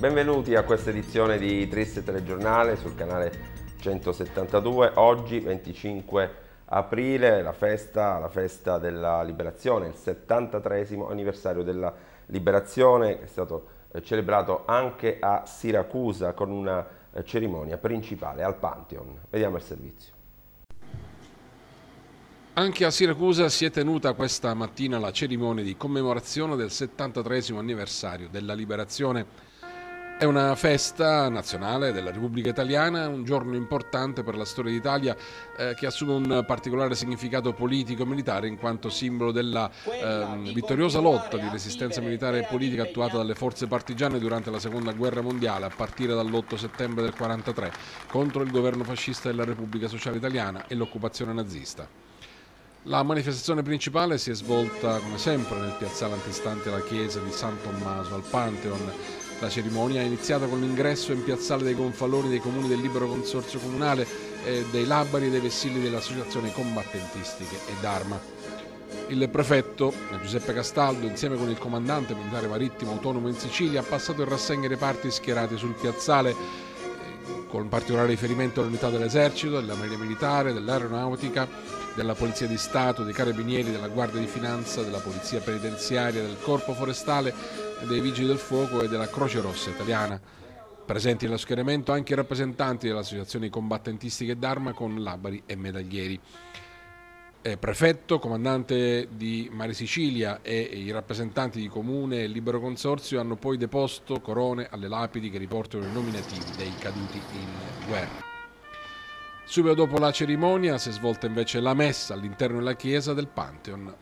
Benvenuti a questa edizione di Triste Telegiornale sul canale 172. Oggi 25 aprile, la festa, la festa della liberazione, il 73 anniversario della liberazione che è stato eh, celebrato anche a Siracusa con una eh, cerimonia principale al Pantheon. Vediamo il servizio. Anche a Siracusa si è tenuta questa mattina la cerimonia di commemorazione del 73 anniversario della liberazione è una festa nazionale della Repubblica Italiana, un giorno importante per la storia d'Italia eh, che assume un particolare significato politico e militare in quanto simbolo della eh, vittoriosa lotta di resistenza militare e politica attuata dalle forze partigiane durante la Seconda Guerra Mondiale a partire dall'8 settembre del 1943 contro il governo fascista della Repubblica Sociale Italiana e l'occupazione nazista. La manifestazione principale si è svolta come sempre nel piazzale antistante alla chiesa di San Tommaso al Pantheon la cerimonia è iniziata con l'ingresso in piazzale dei Gonfaloni dei comuni del libero consorzio comunale, eh, dei Labari e dei Vessilli delle associazioni Combattentistiche e d'arma. Il prefetto Giuseppe Castaldo, insieme con il comandante militare marittimo autonomo in Sicilia, ha passato in rassegna i reparti schierati sul piazzale eh, con particolare riferimento all'unità dell'esercito, della marina militare, dell'aeronautica, della polizia di Stato, dei carabinieri, della guardia di finanza, della polizia penitenziaria, del corpo forestale, dei Vigili del Fuoco e della Croce Rossa Italiana. Presenti nello schieramento anche i rappresentanti delle associazioni combattentistiche d'arma con labari e medaglieri. Eh, prefetto, comandante di Mare Sicilia e i rappresentanti di Comune e Libero Consorzio hanno poi deposto corone alle lapidi che riportano i nominativi dei caduti in guerra. Subito dopo la cerimonia si è svolta invece la messa all'interno della chiesa del Pantheon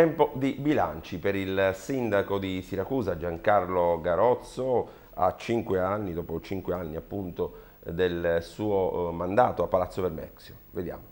Tempo di bilanci per il sindaco di Siracusa Giancarlo Garozzo a cinque anni, dopo cinque anni appunto del suo eh, mandato a Palazzo Vermexio. Vediamo.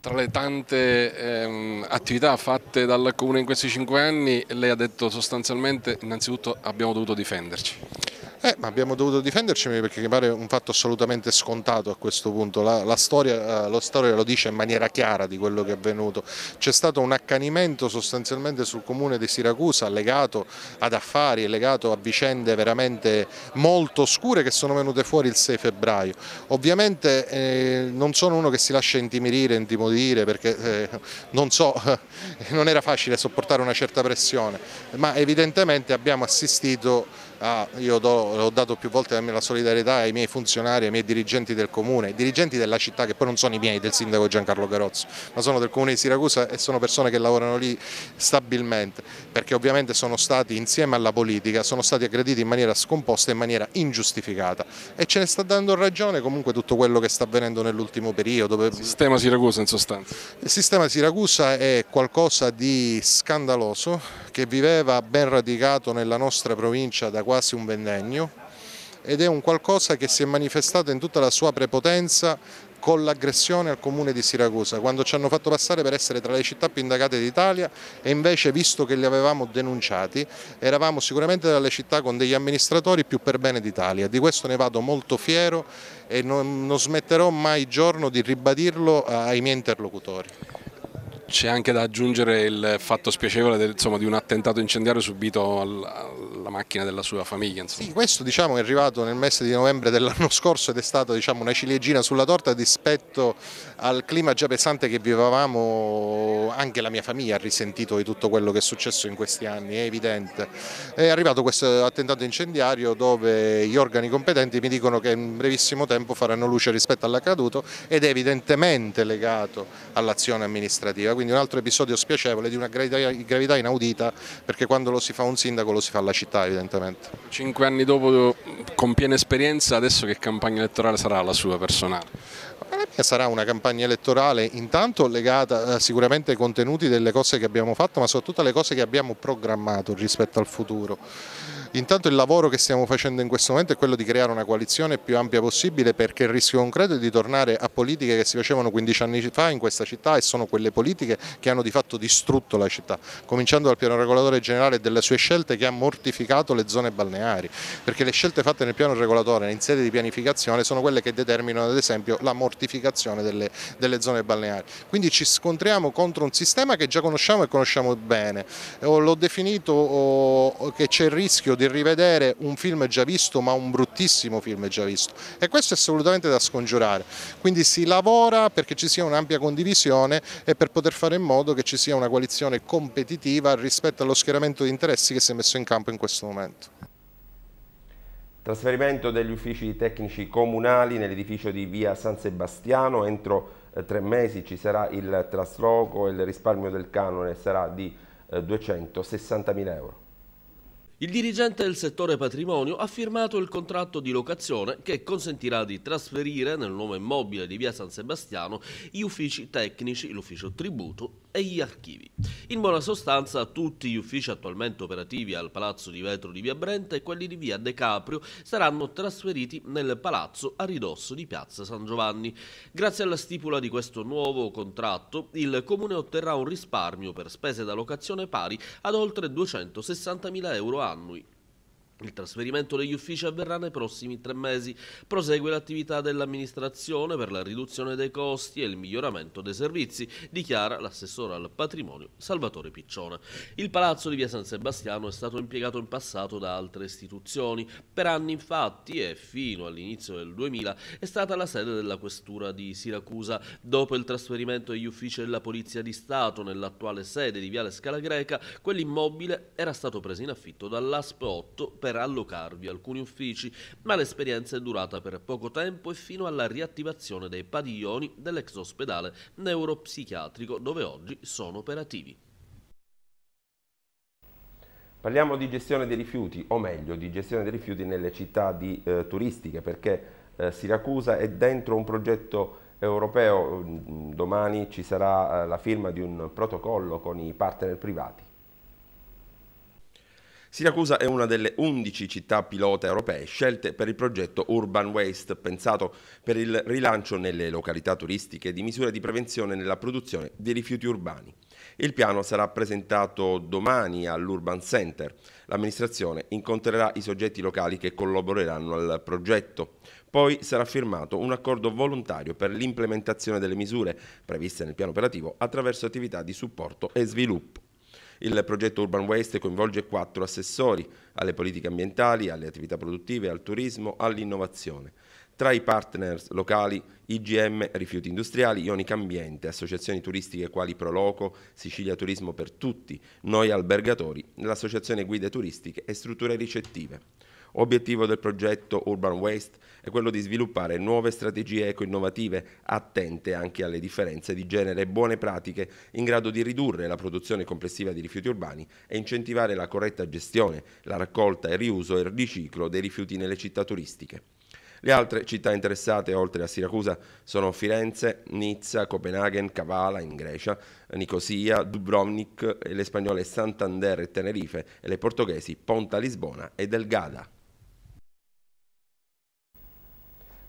Tra le tante ehm, attività fatte dal Comune in questi cinque anni, lei ha detto sostanzialmente innanzitutto abbiamo dovuto difenderci. Eh, ma abbiamo dovuto difenderci perché mi pare un fatto assolutamente scontato a questo punto, la, la storia, eh, la storia lo dice in maniera chiara di quello che è avvenuto, c'è stato un accanimento sostanzialmente sul comune di Siracusa legato ad affari, legato a vicende veramente molto oscure che sono venute fuori il 6 febbraio, ovviamente eh, non sono uno che si lascia intimidire, intimodire perché eh, non so, non era facile sopportare una certa pressione, ma evidentemente abbiamo assistito Ah, io do, ho dato più volte la mia solidarietà ai miei funzionari, ai miei dirigenti del comune, ai dirigenti della città che poi non sono i miei, del sindaco Giancarlo Garozzo, ma sono del comune di Siracusa e sono persone che lavorano lì stabilmente, perché ovviamente sono stati insieme alla politica, sono stati aggrediti in maniera scomposta e in maniera ingiustificata e ce ne sta dando ragione comunque tutto quello che sta avvenendo nell'ultimo periodo. Il sistema Siracusa in sostanza? Il sistema Siracusa è qualcosa di scandaloso che viveva ben radicato nella nostra provincia da quasi un ventennio ed è un qualcosa che si è manifestato in tutta la sua prepotenza con l'aggressione al comune di Siracusa, quando ci hanno fatto passare per essere tra le città più indagate d'Italia e invece visto che li avevamo denunciati eravamo sicuramente tra le città con degli amministratori più per bene d'Italia, di questo ne vado molto fiero e non, non smetterò mai giorno di ribadirlo eh, ai miei interlocutori. C'è anche da aggiungere il fatto spiacevole del, insomma, di un attentato incendiario subito al, macchina della sua famiglia. Insomma. Sì, questo diciamo, è arrivato nel mese di novembre dell'anno scorso ed è stata diciamo, una ciliegina sulla torta rispetto al clima già pesante che vivevamo, anche la mia famiglia ha risentito di tutto quello che è successo in questi anni, è evidente. È arrivato questo attentato incendiario dove gli organi competenti mi dicono che in brevissimo tempo faranno luce rispetto all'accaduto ed è evidentemente legato all'azione amministrativa, quindi un altro episodio spiacevole di una gravità inaudita perché quando lo si fa un sindaco lo si fa alla città evidentemente. Cinque anni dopo, con piena esperienza, adesso che campagna elettorale sarà la sua personale? Eh, sarà una campagna elettorale intanto legata eh, sicuramente ai contenuti delle cose che abbiamo fatto ma soprattutto alle cose che abbiamo programmato rispetto al futuro. Intanto il lavoro che stiamo facendo in questo momento è quello di creare una coalizione più ampia possibile perché il rischio concreto è di tornare a politiche che si facevano 15 anni fa in questa città e sono quelle politiche che hanno di fatto distrutto la città, cominciando dal piano regolatore generale e delle sue scelte che ha mortificato le zone balneari, perché le scelte fatte nel piano regolatore in sede di pianificazione sono quelle che determinano ad esempio la mortificazione delle, delle zone balneari. Quindi ci scontriamo contro un sistema che già conosciamo e conosciamo bene, l'ho definito oh, che c'è il rischio di rivedere un film già visto ma un bruttissimo film già visto e questo è assolutamente da scongiurare, quindi si lavora perché ci sia un'ampia condivisione e per poter fare in modo che ci sia una coalizione competitiva rispetto allo schieramento di interessi che si è messo in campo in questo momento. Trasferimento degli uffici tecnici comunali nell'edificio di via San Sebastiano, entro eh, tre mesi ci sarà il trasloco e il risparmio del canone sarà di 260.000 eh, euro. Il dirigente del settore patrimonio ha firmato il contratto di locazione che consentirà di trasferire nel nuovo immobile di via San Sebastiano gli uffici tecnici, l'ufficio tributo e gli archivi. In buona sostanza tutti gli uffici attualmente operativi al Palazzo di Vetro di Via Brenta e quelli di Via De Caprio saranno trasferiti nel palazzo a ridosso di Piazza San Giovanni. Grazie alla stipula di questo nuovo contratto il Comune otterrà un risparmio per spese da locazione pari ad oltre 260.000 euro annui. Il trasferimento degli uffici avverrà nei prossimi tre mesi. Prosegue l'attività dell'amministrazione per la riduzione dei costi e il miglioramento dei servizi, dichiara l'assessore al patrimonio Salvatore Piccione. Il palazzo di via San Sebastiano è stato impiegato in passato da altre istituzioni. Per anni infatti e fino all'inizio del 2000 è stata la sede della questura di Siracusa. Dopo il trasferimento degli uffici della Polizia di Stato nell'attuale sede di Viale Scala Greca, quell'immobile era stato preso in affitto dall'ASP 8 per allocarvi alcuni uffici, ma l'esperienza è durata per poco tempo e fino alla riattivazione dei padiglioni dell'ex ospedale neuropsichiatrico dove oggi sono operativi. Parliamo di gestione dei rifiuti, o meglio di gestione dei rifiuti nelle città di, eh, turistiche, perché eh, Siracusa è dentro un progetto europeo, domani ci sarà eh, la firma di un protocollo con i partner privati. Siracusa è una delle 11 città pilota europee scelte per il progetto Urban Waste, pensato per il rilancio nelle località turistiche di misure di prevenzione nella produzione di rifiuti urbani. Il piano sarà presentato domani all'Urban Center. L'amministrazione incontrerà i soggetti locali che collaboreranno al progetto. Poi sarà firmato un accordo volontario per l'implementazione delle misure previste nel piano operativo attraverso attività di supporto e sviluppo. Il progetto Urban Waste coinvolge quattro assessori alle politiche ambientali, alle attività produttive, al turismo, all'innovazione. Tra i partner locali IGM Rifiuti Industriali, Ionica Ambiente, associazioni turistiche quali Proloco, Sicilia Turismo per Tutti, Noi Albergatori, l'Associazione Guide Turistiche e Strutture Ricettive. Obiettivo del progetto Urban Waste è quello di sviluppare nuove strategie eco-innovative attente anche alle differenze di genere e buone pratiche in grado di ridurre la produzione complessiva di rifiuti urbani e incentivare la corretta gestione, la raccolta, il riuso e il riciclo dei rifiuti nelle città turistiche. Le altre città interessate, oltre a Siracusa, sono Firenze, Nizza, Copenaghen, Kavala in Grecia, Nicosia, Dubrovnik, le spagnole Santander e Tenerife e le portoghesi Ponta Lisbona e Delgada.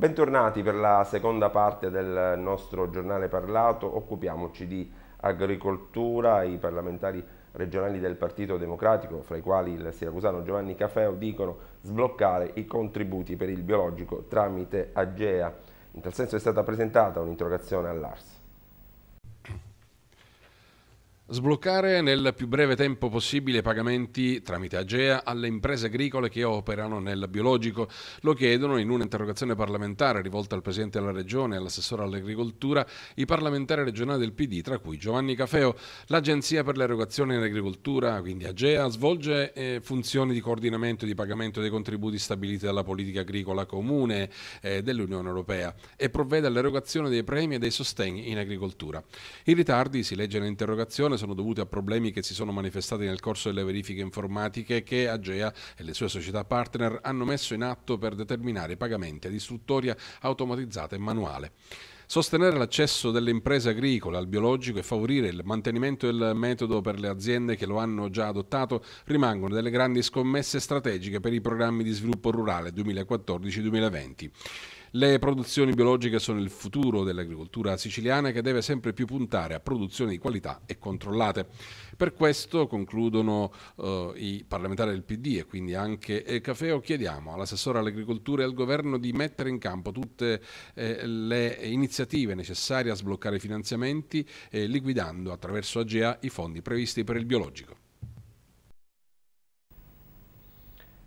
Bentornati per la seconda parte del nostro giornale parlato, occupiamoci di agricoltura, i parlamentari regionali del Partito Democratico, fra i quali il siracusano Giovanni Cafeo, dicono sbloccare i contributi per il biologico tramite Agea. In tal senso è stata presentata un'interrogazione all'ARS. Sbloccare nel più breve tempo possibile i pagamenti tramite Agea alle imprese agricole che operano nel biologico. Lo chiedono in un'interrogazione parlamentare rivolta al Presidente della Regione e all'assessore all'agricoltura i parlamentari regionali del PD, tra cui Giovanni Cafeo. L'Agenzia per l'erogazione in agricoltura, quindi Agea, svolge eh, funzioni di coordinamento e di pagamento dei contributi stabiliti dalla politica agricola comune eh, dell'Unione Europea e provvede all'erogazione dei premi e dei sostegni in agricoltura. I ritardi, si legge nell'interrogazione, sono dovute a problemi che si sono manifestati nel corso delle verifiche informatiche che Agea e le sue società partner hanno messo in atto per determinare i pagamenti ad istruttoria automatizzata e manuale. Sostenere l'accesso delle imprese agricole al biologico e favorire il mantenimento del metodo per le aziende che lo hanno già adottato rimangono delle grandi scommesse strategiche per i programmi di sviluppo rurale 2014-2020. Le produzioni biologiche sono il futuro dell'agricoltura siciliana che deve sempre più puntare a produzioni di qualità e controllate. Per questo concludono eh, i parlamentari del PD e quindi anche eh, Cafeo chiediamo all'assessore all'agricoltura e al governo di mettere in campo tutte eh, le iniziative necessarie a sbloccare i finanziamenti eh, liquidando attraverso AGEA i fondi previsti per il biologico.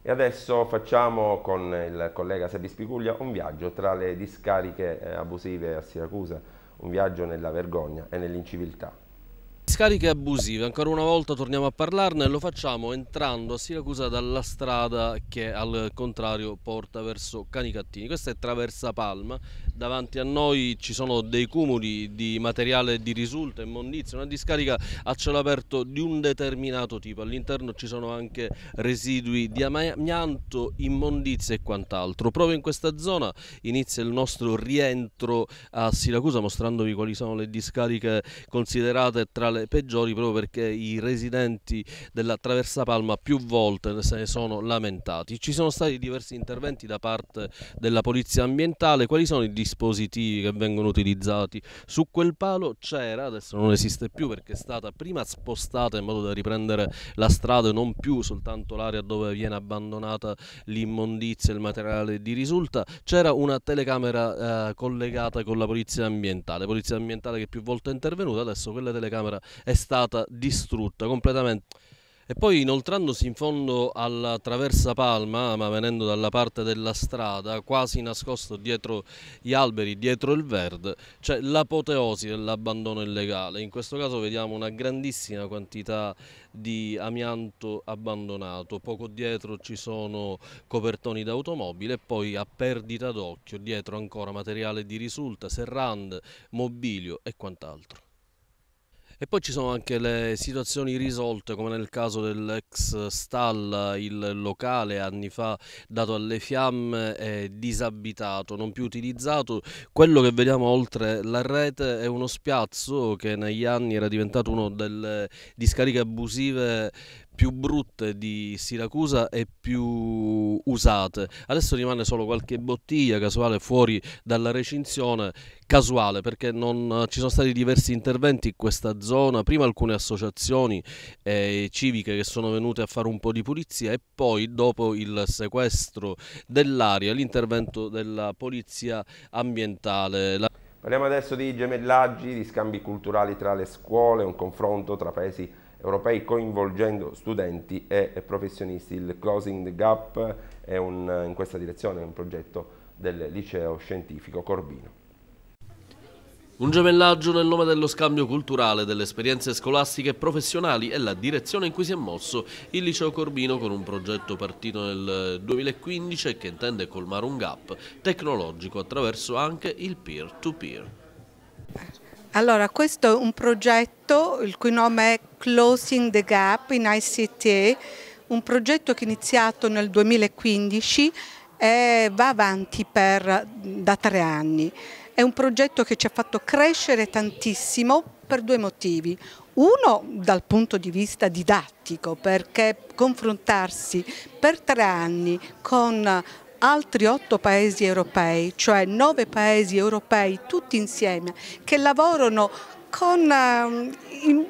E adesso facciamo con il collega Sebi Spiguglia un viaggio tra le discariche eh, abusive a Siracusa, un viaggio nella vergogna e nell'inciviltà. Discariche abusive, ancora una volta torniamo a parlarne e lo facciamo entrando a Siracusa dalla strada che al contrario porta verso Canicattini. Questa è Traversa Palma Davanti a noi ci sono dei cumuli di materiale di risulta, immondizia, una discarica a cielo aperto di un determinato tipo. All'interno ci sono anche residui di amianto, immondizia e quant'altro. Proprio in questa zona inizia il nostro rientro a Siracusa mostrandovi quali sono le discariche considerate tra le peggiori proprio perché i residenti della Traversa Palma più volte se ne sono lamentati. Ci sono stati diversi interventi da parte della Polizia Ambientale. Quali sono i dispositivi che vengono utilizzati. Su quel palo c'era, adesso non esiste più perché è stata prima spostata in modo da riprendere la strada e non più soltanto l'area dove viene abbandonata l'immondizia e il materiale di risulta, c'era una telecamera eh, collegata con la polizia ambientale, polizia ambientale che più volte è intervenuta, adesso quella telecamera è stata distrutta completamente. E poi inoltrandosi in fondo alla Traversa Palma, ma venendo dalla parte della strada, quasi nascosto dietro gli alberi, dietro il verde, c'è l'apoteosi dell'abbandono illegale. In questo caso vediamo una grandissima quantità di amianto abbandonato. Poco dietro ci sono copertoni d'automobile e poi a perdita d'occhio dietro ancora materiale di risulta, serrande, mobilio e quant'altro. E poi ci sono anche le situazioni risolte, come nel caso dell'ex stalla, il locale anni fa dato alle fiamme è disabitato, non più utilizzato. Quello che vediamo oltre la rete è uno spiazzo che negli anni era diventato uno delle discariche abusive più brutte di Siracusa e più usate. Adesso rimane solo qualche bottiglia casuale fuori dalla recinzione, casuale perché non, eh, ci sono stati diversi interventi in questa zona, prima alcune associazioni eh, civiche che sono venute a fare un po' di pulizia e poi dopo il sequestro dell'aria l'intervento della polizia ambientale. La... Parliamo adesso di gemellaggi, di scambi culturali tra le scuole, un confronto tra paesi europei coinvolgendo studenti e professionisti. Il Closing the Gap è un, in questa direzione, è un progetto del liceo scientifico Corbino. Un gemellaggio nel nome dello scambio culturale, delle esperienze scolastiche e professionali è la direzione in cui si è mosso il Liceo Corbino con un progetto partito nel 2015 che intende colmare un gap tecnologico attraverso anche il peer-to-peer. -peer. Allora, questo è un progetto il cui nome è Closing the Gap in ICT, un progetto che è iniziato nel 2015 e va avanti per, da tre anni. È un progetto che ci ha fatto crescere tantissimo per due motivi. Uno dal punto di vista didattico, perché confrontarsi per tre anni con altri otto paesi europei, cioè nove paesi europei tutti insieme, che lavorano con, ehm, in,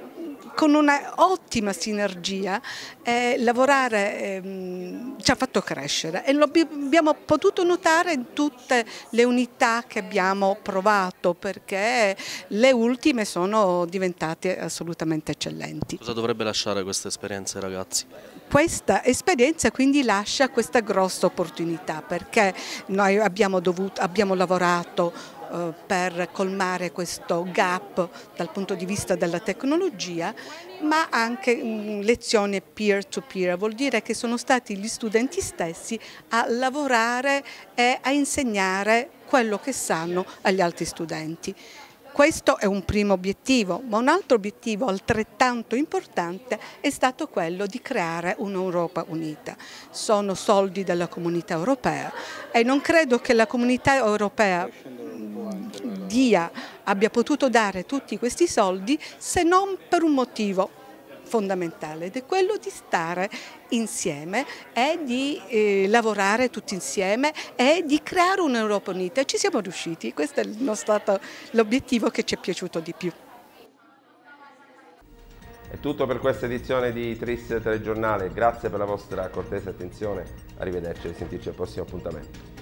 con un'ottima sinergia eh, lavorare eh, ci ha fatto crescere e lo abbiamo potuto notare in tutte le unità che abbiamo provato perché le ultime sono diventate assolutamente eccellenti. Cosa dovrebbe lasciare questa esperienza ai ragazzi? Questa esperienza quindi lascia questa grossa opportunità perché noi abbiamo, dovuto, abbiamo lavorato eh, per colmare questo gap dal punto di vista della tecnologia, ma anche mh, mm, lezioni peer to -peer. vuol dire che sono stati gli studenti stessi a lavorare e a insegnare quello che sanno agli altri studenti. Questo è un primo obiettivo, ma un altro obiettivo altrettanto importante è stato quello di creare un'Europa unita. Sono soldi della comunità europea e non credo che la comunità europea Dia abbia potuto dare tutti questi soldi se non per un motivo fondamentale ed è quello di stare insieme e di eh, lavorare tutti insieme e di creare un'Europa unita ci siamo riusciti, questo è l'obiettivo che ci è piaciuto di più. È tutto per questa edizione di Tris Telegiornale, grazie per la vostra cortese attenzione, arrivederci e sentirci al prossimo appuntamento.